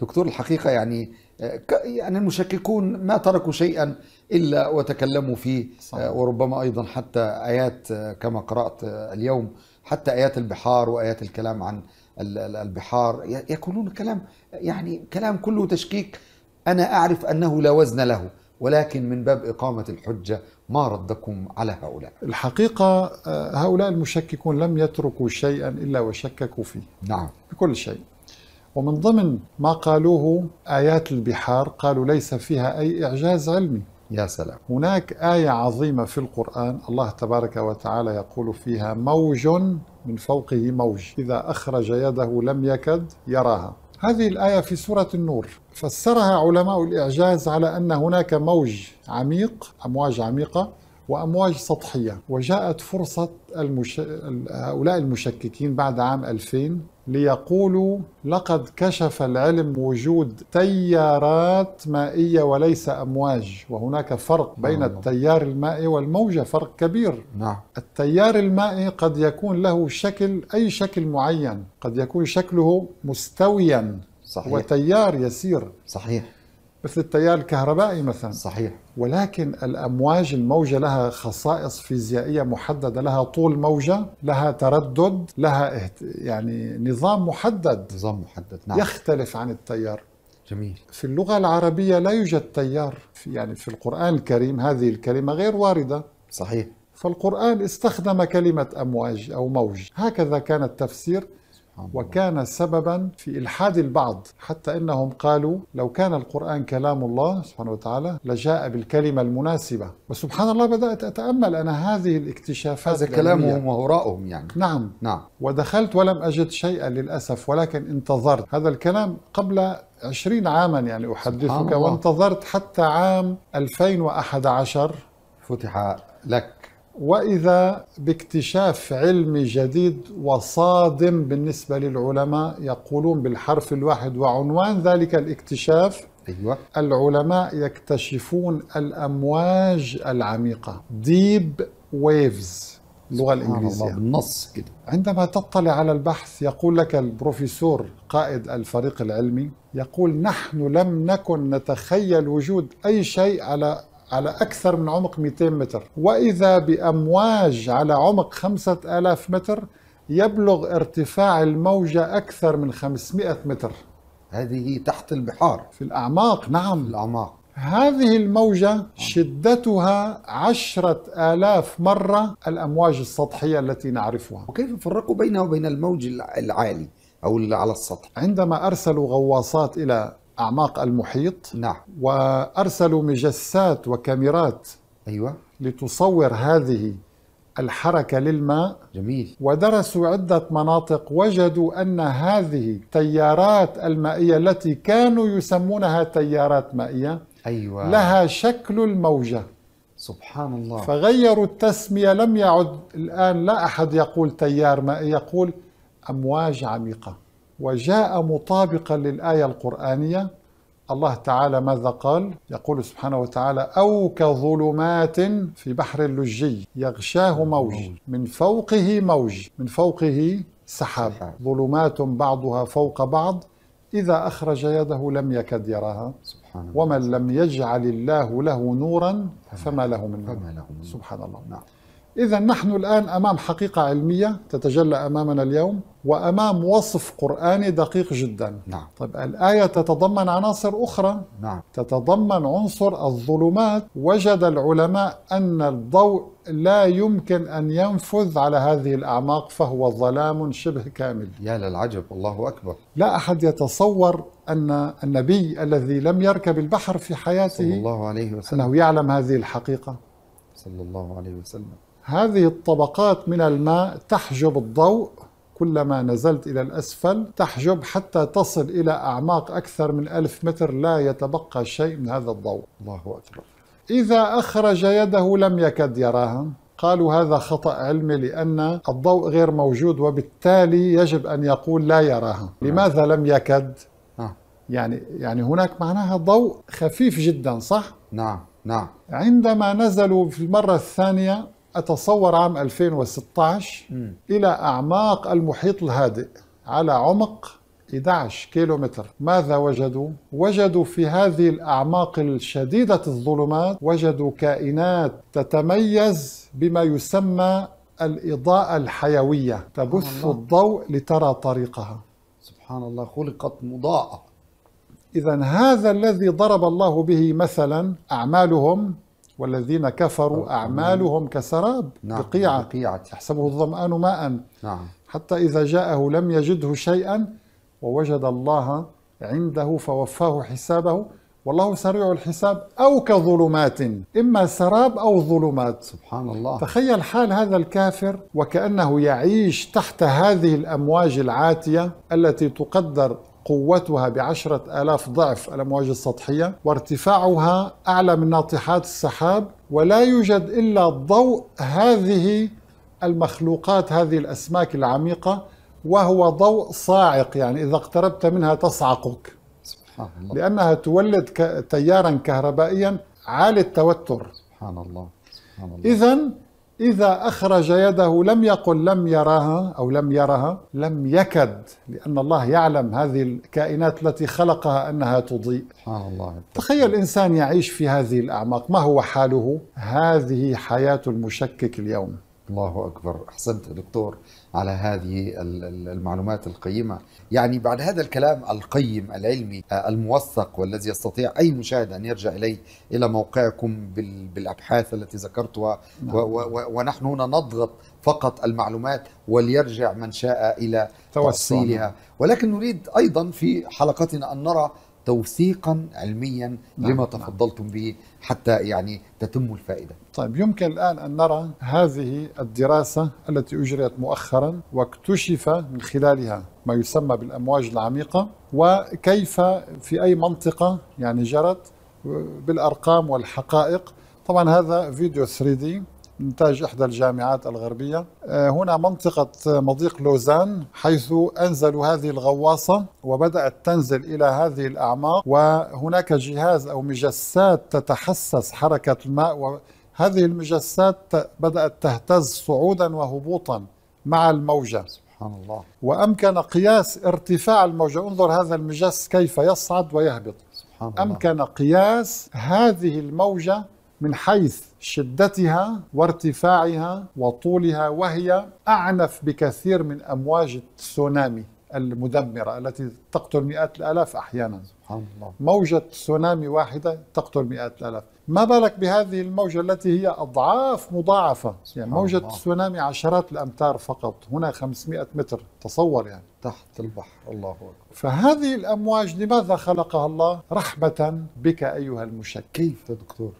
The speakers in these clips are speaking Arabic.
دكتور الحقيقة يعني آه، يعني المشككون ما تركوا شيئا إلا وتكلموا فيه آه، صحيح. وربما أيضا حتى آيات آه، كما قرأت اليوم حتى آيات البحار وآيات الكلام عن البحار يكونون كلام يعني كلام كله تشكيك أنا أعرف أنه لا وزن له ولكن من باب إقامة الحجة ما ردكم على هؤلاء الحقيقة هؤلاء المشككون لم يتركوا شيئا إلا وشككوا فيه نعم بكل شيء ومن ضمن ما قالوه آيات البحار قالوا ليس فيها أي إعجاز علمي يا سلام هناك آية عظيمة في القرآن الله تبارك وتعالى يقول فيها موج من فوقه موج إذا أخرج يده لم يكد يراها هذه الآية في سورة النور فسرها علماء الإعجاز على أن هناك موج عميق أمواج عميقة وأمواج سطحية وجاءت فرصة المش... هؤلاء المشككين بعد عام 2000 ليقولوا لقد كشف العلم وجود تيارات مائية وليس أمواج وهناك فرق بين نعم. التيار المائي والموجة فرق كبير نعم. التيار المائي قد يكون له شكل أي شكل معين قد يكون شكله مستويا صحيح. وتيار يسير صحيح مثل التيار الكهربائي مثلا صحيح ولكن الامواج الموجه لها خصائص فيزيائيه محدده لها طول موجه لها تردد لها اهت... يعني نظام محدد نظام محدد نعم يختلف عن التيار جميل في اللغه العربيه لا يوجد تيار يعني في القران الكريم هذه الكلمه غير وارده صحيح فالقرآن استخدم كلمة أمواج أو موج هكذا كان التفسير وكان سببا في إلحاد البعض حتى إنهم قالوا لو كان القرآن كلام الله سبحانه وتعالى لجاء بالكلمة المناسبة وسبحان الله بدأت أتأمل أنا هذه الاكتشافات هذا كلامهم وهراءهم يعني نعم نعم ودخلت ولم أجد شيئا للأسف ولكن انتظرت هذا الكلام قبل عشرين عاما يعني أحدثك وانتظرت حتى عام 2011 فتح لك واذا باكتشاف علمي جديد وصادم بالنسبه للعلماء يقولون بالحرف الواحد وعنوان ذلك الاكتشاف أيوة. العلماء يكتشفون الامواج العميقه ديب ويفز اللغه الانجليزيه نص بالنص كده عندما تطلع على البحث يقول لك البروفيسور قائد الفريق العلمي يقول نحن لم نكن نتخيل وجود اي شيء على على أكثر من عمق 200 متر وإذا بأمواج على عمق 5000 متر يبلغ ارتفاع الموجة أكثر من 500 متر هذه تحت البحار في الأعماق نعم في الأعماق هذه الموجة شدتها عشرة آلاف مرة الأمواج السطحية التي نعرفها وكيف فرقوا بينها وبين الموج العالي أو اللي على السطح؟ عندما أرسلوا غواصات إلى أعماق المحيط نعم وأرسلوا مجسات وكاميرات أيوة لتصور هذه الحركة للماء جميل ودرسوا عدة مناطق وجدوا أن هذه التيارات المائية التي كانوا يسمونها تيارات مائية أيوة لها شكل الموجة سبحان الله فغيروا التسمية لم يعد الآن لا أحد يقول تيار مائي يقول أمواج عميقة وجاء مطابقا للآية القرآنية الله تعالى ماذا قال؟ يقول سبحانه وتعالى أو كظلمات في بحر اللجي يغشاه موج من فوقه موج من فوقه سحاب ظلمات بعضها فوق بعض إذا أخرج يده لم يكد يراها سبحان ومن لم يجعل الله له نورا فما له من نور سبحان الله نعم إذا نحن الآن أمام حقيقة علمية تتجلى أمامنا اليوم وأمام وصف قرآني دقيق جدا نعم. طيب الآية تتضمن عناصر أخرى نعم. تتضمن عنصر الظلمات وجد العلماء أن الضوء لا يمكن أن ينفذ على هذه الأعماق فهو ظلام شبه كامل يا للعجب الله أكبر لا أحد يتصور أن النبي الذي لم يركب البحر في حياته صلى الله عليه وسلم أنه يعلم هذه الحقيقة صلى الله عليه وسلم هذه الطبقات من الماء تحجب الضوء كلما نزلت إلى الأسفل تحجب حتى تصل إلى أعماق أكثر من ألف متر لا يتبقى شيء من هذا الضوء الله أكبر إذا أخرج يده لم يكد يراها قالوا هذا خطأ علمي لأن الضوء غير موجود وبالتالي يجب أن يقول لا يراها نعم. لماذا لم يكد؟ آه. يعني يعني هناك معناها ضوء خفيف جدا صح؟ نعم نعم عندما نزلوا في المرة الثانية أتصور عام 2016 إلى أعماق المحيط الهادئ على عمق 11 كيلومتر ماذا وجدوا؟ وجدوا في هذه الأعماق الشديدة الظلمات وجدوا كائنات تتميز بما يسمى الإضاءة الحيوية تبث الله. الضوء لترى طريقها سبحان الله خلقت مضاءة إذا هذا الذي ضرب الله به مثلا أعمالهم والذين كفروا أعمالهم كسراب نعم. بقيعة. يحسبه الظمآن ماء نعم. حتى إذا جاءه لم يجده شيئا ووجد الله عنده فوفاه حسابه والله سريع الحساب أو كظلمات إما سراب أو ظلمات سبحان الله تخيل حال هذا الكافر وكأنه يعيش تحت هذه الأمواج العاتية التي تقدر قوتها بعشرة آلاف ضعف الأمواج السطحية وارتفاعها أعلى من ناطحات السحاب ولا يوجد إلا ضوء هذه المخلوقات هذه الأسماك العميقة وهو ضوء صاعق يعني إذا اقتربت منها تصعقك سبحان الله. لأنها تولد تيارا كهربائيا عالي التوتر سبحان الله, سبحان الله. إذا إذا أخرج يده لم يقل لم يراها أو لم يرها لم يكد لأن الله يعلم هذه الكائنات التي خلقها أنها تضيء الله تخيل إنسان يعيش في هذه الأعماق ما هو حاله؟ هذه حياة المشكك اليوم الله أكبر أحسنت دكتور على هذه المعلومات القيمة يعني بعد هذا الكلام القيم العلمي آه، الموثق والذي يستطيع أي مشاهد أن يرجع إليه إلى موقعكم بالأبحاث التي ذكرتها نعم. ونحن هنا نضغط فقط المعلومات وليرجع من شاء إلى توسعنا. تفصيلها ولكن نريد أيضا في حلقتنا أن نرى توثيقا علميا نعم. لما نعم. تفضلتم نعم. به حتى يعني تتم الفائده. طيب يمكن الان ان نرى هذه الدراسه التي اجريت مؤخرا واكتشف من خلالها ما يسمى بالامواج العميقه وكيف في اي منطقه يعني جرت بالارقام والحقائق طبعا هذا فيديو 3 دي إنتاج إحدى الجامعات الغربية آه، هنا منطقة مضيق لوزان حيث أنزلوا هذه الغواصة وبدأت تنزل إلى هذه الأعماق وهناك جهاز أو مجسات تتحسس حركة الماء وهذه المجسات بدأت تهتز صعودا وهبوطا مع الموجة سبحان الله وأمكن قياس ارتفاع الموجة انظر هذا المجس كيف يصعد ويهبط سبحان الله. أمكن قياس هذه الموجة من حيث شدتها وارتفاعها وطولها وهي أعنف بكثير من أمواج التسونامي المدمرة التي تقتل مئات الآلاف أحيانا سبحان الله موجة تسونامي واحدة تقتل مئات الآلاف ما بالك بهذه الموجة التي هي أضعاف مضاعفة يعني موجة الله. تسونامي عشرات الأمتار فقط هنا 500 متر تصور يعني تحت البحر الله أكبر فهذه الأمواج لماذا خلقها الله رحمة بك أيها المشكل كيف يا دكتور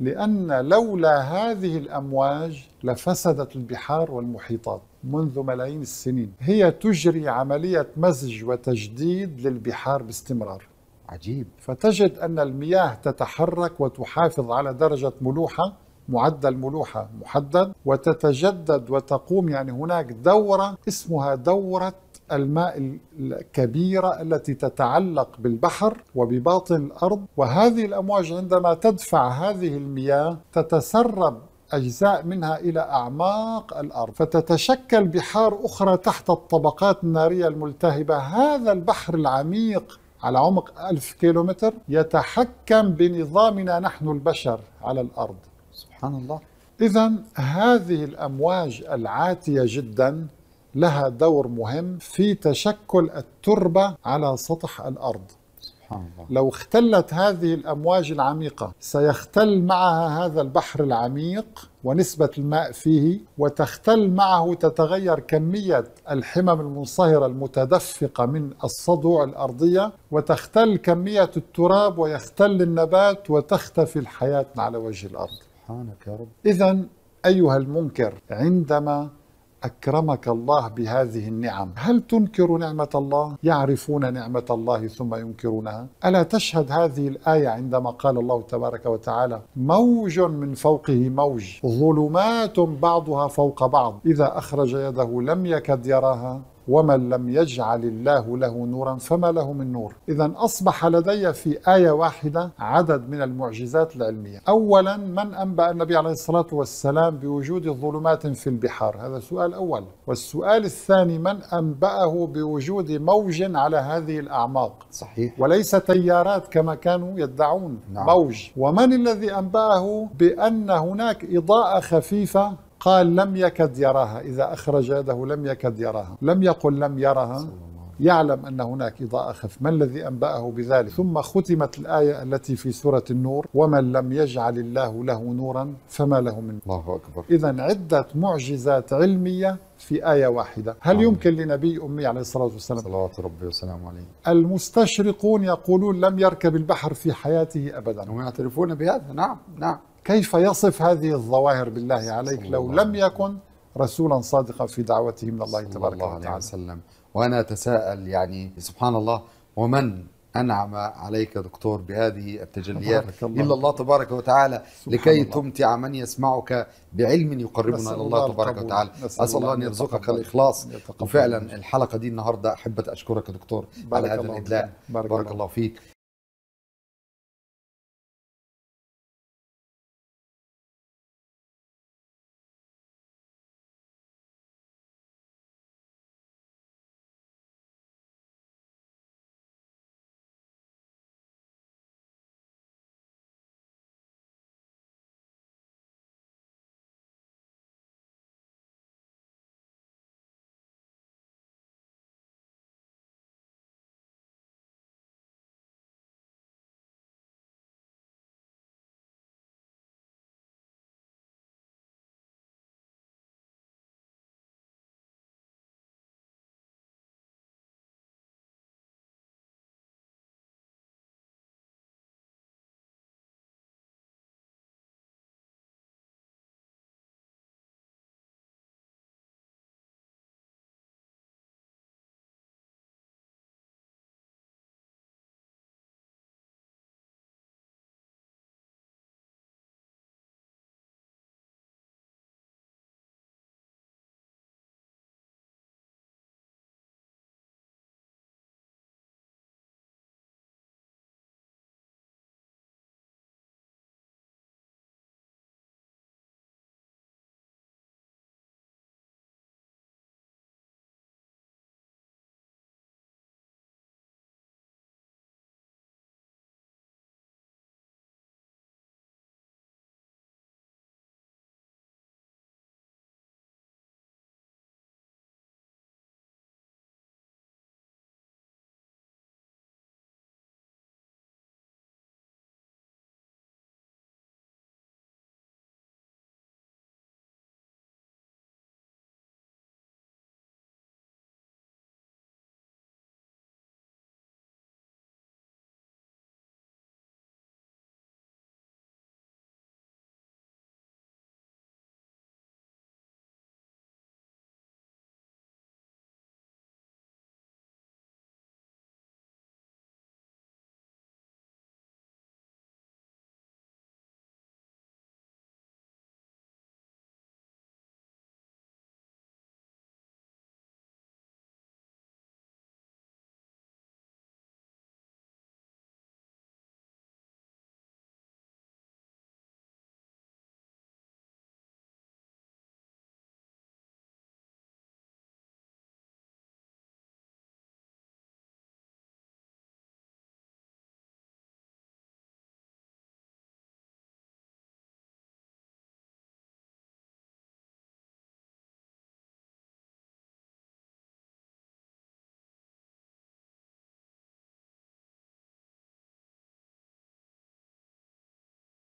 لأن لولا هذه الأمواج لفسدت البحار والمحيطات منذ ملايين السنين هي تجري عملية مزج وتجديد للبحار باستمرار عجيب فتجد أن المياه تتحرك وتحافظ على درجة ملوحة معدل ملوحة محدد وتتجدد وتقوم يعني هناك دورة اسمها دورة الماء الكبيرة التي تتعلق بالبحر وبباطن الأرض وهذه الأمواج عندما تدفع هذه المياه تتسرب أجزاء منها إلى أعماق الأرض فتتشكل بحار أخرى تحت الطبقات النارية الملتهبة هذا البحر العميق على عمق ألف كيلومتر يتحكم بنظامنا نحن البشر على الأرض سبحان الله إذا هذه الأمواج العاتية جدا لها دور مهم في تشكل التربة على سطح الأرض سبحان الله. لو اختلت هذه الأمواج العميقة سيختل معها هذا البحر العميق ونسبة الماء فيه وتختل معه تتغير كمية الحمم المنصهرة المتدفقة من الصدوع الأرضية وتختل كمية التراب ويختل النبات وتختفي الحياة على وجه الأرض سبحانك يا رب إذا أيها المنكر عندما أكرمك الله بهذه النعم هل تنكر نعمة الله؟ يعرفون نعمة الله ثم ينكرونها ألا تشهد هذه الآية عندما قال الله تبارك وتعالى موج من فوقه موج ظلمات بعضها فوق بعض إذا أخرج يده لم يكد يراها ومن لم يجعل الله له نورا فما له من نور إذا أصبح لدي في آية واحدة عدد من المعجزات العلمية أولا من أنبأ النبي عليه الصلاة والسلام بوجود ظلمات في البحار هذا سؤال أول والسؤال الثاني من أنبأه بوجود موج على هذه الأعماق صحيح وليس تيارات كما كانوا يدعون نعم. موج ومن الذي أنبأه بأن هناك إضاءة خفيفة قال لم يكد يراها إذا أخرج يده لم يكد يراها لم يقل لم يرها يعلم أن هناك إضاءة خف ما الذي أنبأه بذلك ثم ختمت الآية التي في سورة النور ومن لم يجعل الله له نورا فما له من الله أكبر إذا عدة معجزات علمية في آية واحدة هل آمين. يمكن لنبي أمي عليه الصلاة والسلام صلوات ربي وسلام عليه المستشرقون يقولون لم يركب البحر في حياته أبدا هم يعترفون بهذا نعم نعم كيف يصف هذه الظواهر بالله عليك لو لم يكن رسولا صادقا في دعوته من الله تبارك وتعالى صلى الله عليه وسلم وأنا أتساءل يعني سبحان الله ومن أنعم عليك دكتور بهذه التجليات الله. إلا الله تبارك وتعالى لكي الله. تمتع من يسمعك بعلم يقربنا إلى الله تبارك القبول. وتعالى أسأل الله أن يرزقك الإخلاص وفعلا الحلقة دي النهاردة أحبت أشكرك دكتور على هذا الإدلاء بارك, بارك الله فيك